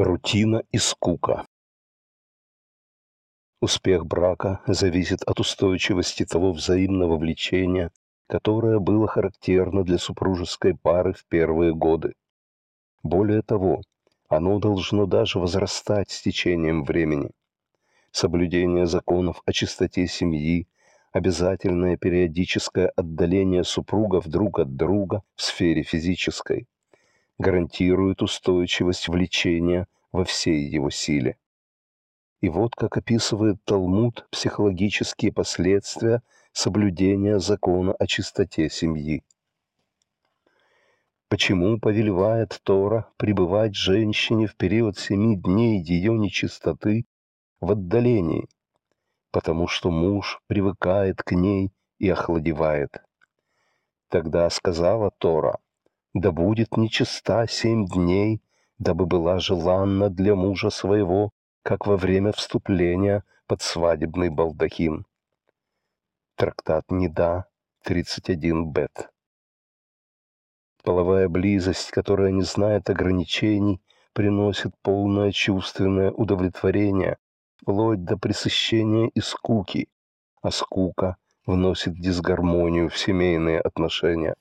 Рутина и скука. Успех брака зависит от устойчивости того взаимного влечения, которое было характерно для супружеской пары в первые годы. Более того, оно должно даже возрастать с течением времени. Соблюдение законов о чистоте семьи, обязательное периодическое отдаление супругов друг от друга в сфере физической – гарантирует устойчивость влечения во всей его силе. И вот как описывает Талмуд психологические последствия соблюдения закона о чистоте семьи. Почему повелевает Тора пребывать женщине в период семи дней ее нечистоты в отдалении? Потому что муж привыкает к ней и охладевает. Тогда сказала Тора, да будет нечиста семь дней, дабы была желанна для мужа своего, как во время вступления под свадебный балдахин. Трактат Неда, 31 Бет. Половая близость, которая не знает ограничений, приносит полное чувственное удовлетворение, вплоть до пресыщения и скуки, а скука вносит дисгармонию в семейные отношения.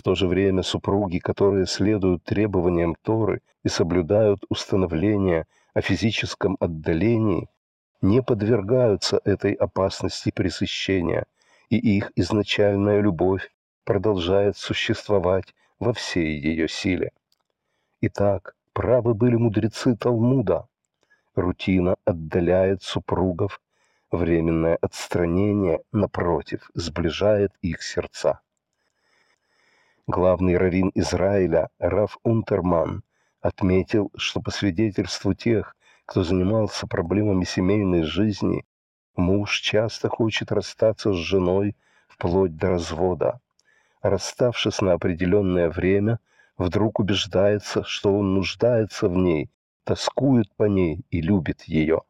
В то же время супруги, которые следуют требованиям Торы и соблюдают установление о физическом отдалении, не подвергаются этой опасности пресыщения, и их изначальная любовь продолжает существовать во всей ее силе. Итак, правы были мудрецы Талмуда. Рутина отдаляет супругов, временное отстранение, напротив, сближает их сердца. Главный раввин Израиля Раф Унтерман отметил, что по свидетельству тех, кто занимался проблемами семейной жизни, муж часто хочет расстаться с женой вплоть до развода. Расставшись на определенное время, вдруг убеждается, что он нуждается в ней, тоскует по ней и любит ее.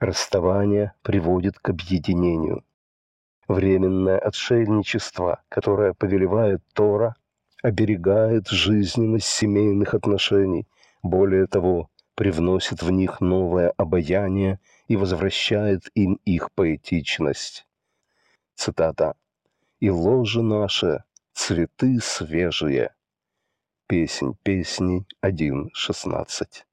Расставание приводит к объединению – временное отшельничество, которое повелевает Тора, оберегает жизненность семейных отношений, более того, привносит в них новое обаяние и возвращает им их поэтичность. Цитата. «И ложи наши, цветы свежие». Песнь песни 1.16.